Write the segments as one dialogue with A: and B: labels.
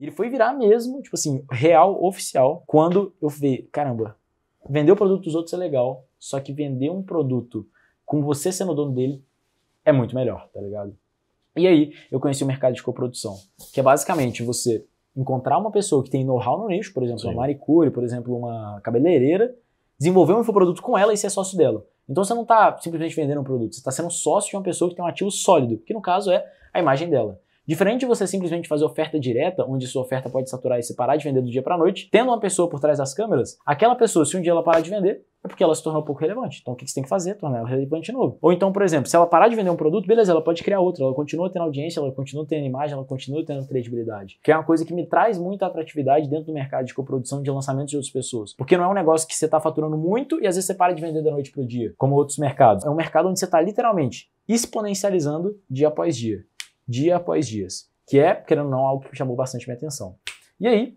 A: ele foi virar mesmo, tipo assim, real, oficial, quando eu vi, caramba, vender o produto dos outros é legal, só que vender um produto com você sendo dono dele é muito melhor, tá ligado? E aí eu conheci o mercado de coprodução, que é basicamente você encontrar uma pessoa que tem know-how no nicho, por exemplo, Sim. uma manicure, por exemplo, uma cabeleireira, desenvolver um produto com ela e ser sócio dela. Então você não está simplesmente vendendo um produto, você está sendo sócio de uma pessoa que tem um ativo sólido, que no caso é a imagem dela. Diferente de você simplesmente fazer oferta direta, onde sua oferta pode saturar e se parar de vender do dia para noite, tendo uma pessoa por trás das câmeras, aquela pessoa, se um dia ela parar de vender, é porque ela se tornou pouco relevante. Então o que você tem que fazer? Tornar ela relevante de novo. Ou então, por exemplo, se ela parar de vender um produto, beleza, ela pode criar outro. Ela continua tendo audiência, ela continua tendo imagem, ela continua tendo credibilidade. Que é uma coisa que me traz muita atratividade dentro do mercado de coprodução de lançamentos de outras pessoas. Porque não é um negócio que você está faturando muito e às vezes você para de vender da noite para o dia, como outros mercados. É um mercado onde você está literalmente exponencializando dia após dia dia após dia, que é, querendo ou não, algo que chamou bastante minha atenção. E aí,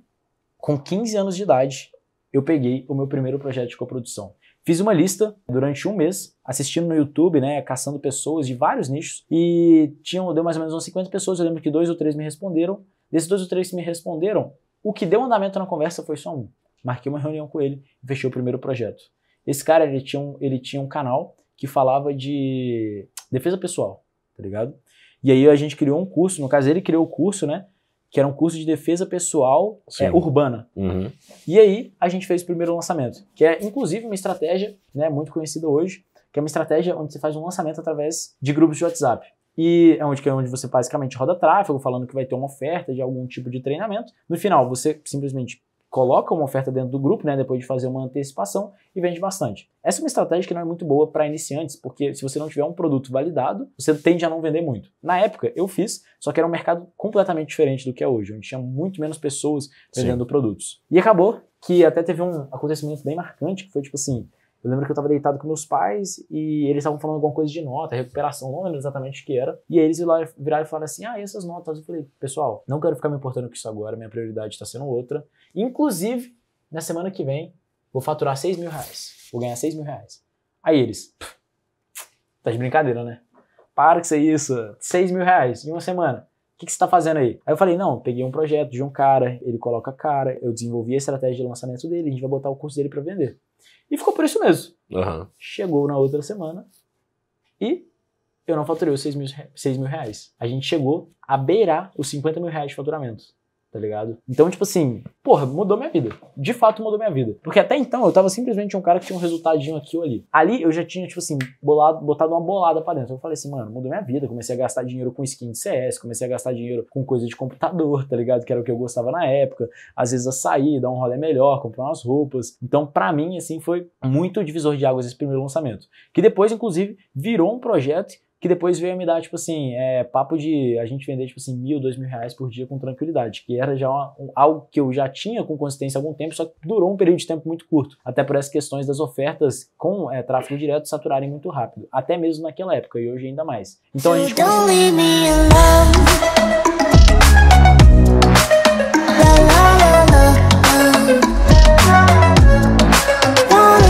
A: com 15 anos de idade, eu peguei o meu primeiro projeto de coprodução. Fiz uma lista durante um mês, assistindo no YouTube, né, caçando pessoas de vários nichos, e tinham, deu mais ou menos uns 50 pessoas, eu lembro que dois ou três me responderam. Desses dois ou três que me responderam, o que deu andamento na conversa foi só um. Marquei uma reunião com ele e fechei o primeiro projeto. Esse cara, ele tinha um, ele tinha um canal que falava de defesa pessoal, tá ligado? E aí a gente criou um curso, no caso ele criou o curso, né? Que era um curso de defesa pessoal é, urbana. Uhum. E aí a gente fez o primeiro lançamento, que é inclusive uma estratégia né, muito conhecida hoje, que é uma estratégia onde você faz um lançamento através de grupos de WhatsApp. E é onde, que é onde você basicamente roda tráfego, falando que vai ter uma oferta de algum tipo de treinamento. No final, você simplesmente coloca uma oferta dentro do grupo, né, depois de fazer uma antecipação e vende bastante. Essa é uma estratégia que não é muito boa para iniciantes, porque se você não tiver um produto validado, você tende a não vender muito. Na época eu fiz, só que era um mercado completamente diferente do que é hoje, onde tinha muito menos pessoas vendendo Sim. produtos. E acabou que até teve um acontecimento bem marcante, que foi tipo assim, eu lembro que eu tava deitado com meus pais e eles estavam falando alguma coisa de nota, recuperação, não lembro exatamente o que era. E aí eles viraram e falaram assim: ah, essas notas. Eu falei, pessoal, não quero ficar me importando com isso agora, minha prioridade tá sendo outra. Inclusive, na semana que vem, vou faturar 6 mil reais. Vou ganhar 6 mil reais. Aí eles, tá de brincadeira, né? Para que isso isso, 6 mil reais em uma semana que, que você está fazendo aí? Aí eu falei, não, peguei um projeto de um cara, ele coloca cara, eu desenvolvi a estratégia de lançamento dele, a gente vai botar o curso dele para vender. E ficou por isso mesmo. Uhum. Chegou na outra semana e eu não faturei os 6 mil, 6 mil reais. A gente chegou a beirar os 50 mil reais de faturamento tá ligado? Então, tipo assim, porra, mudou minha vida. De fato mudou minha vida. Porque até então eu tava simplesmente um cara que tinha um resultadinho aqui ou ali. Ali eu já tinha, tipo assim, bolado, botado uma bolada pra dentro. Eu falei assim, mano, mudou minha vida. Comecei a gastar dinheiro com skin de CS, comecei a gastar dinheiro com coisa de computador, tá ligado? Que era o que eu gostava na época. Às vezes a sair, dar um rolê melhor, comprar umas roupas. Então, pra mim, assim, foi muito divisor de águas esse primeiro lançamento. Que depois, inclusive, virou um projeto que depois veio me dar, tipo assim, é, papo de a gente vender, tipo assim, mil, dois mil reais por dia com tranquilidade, que era já uma, um, algo que eu já tinha com consistência há algum tempo, só que durou um período de tempo muito curto, até por essas questões das ofertas com é, tráfego direto saturarem muito rápido, até mesmo naquela época, e hoje ainda mais. Então a gente...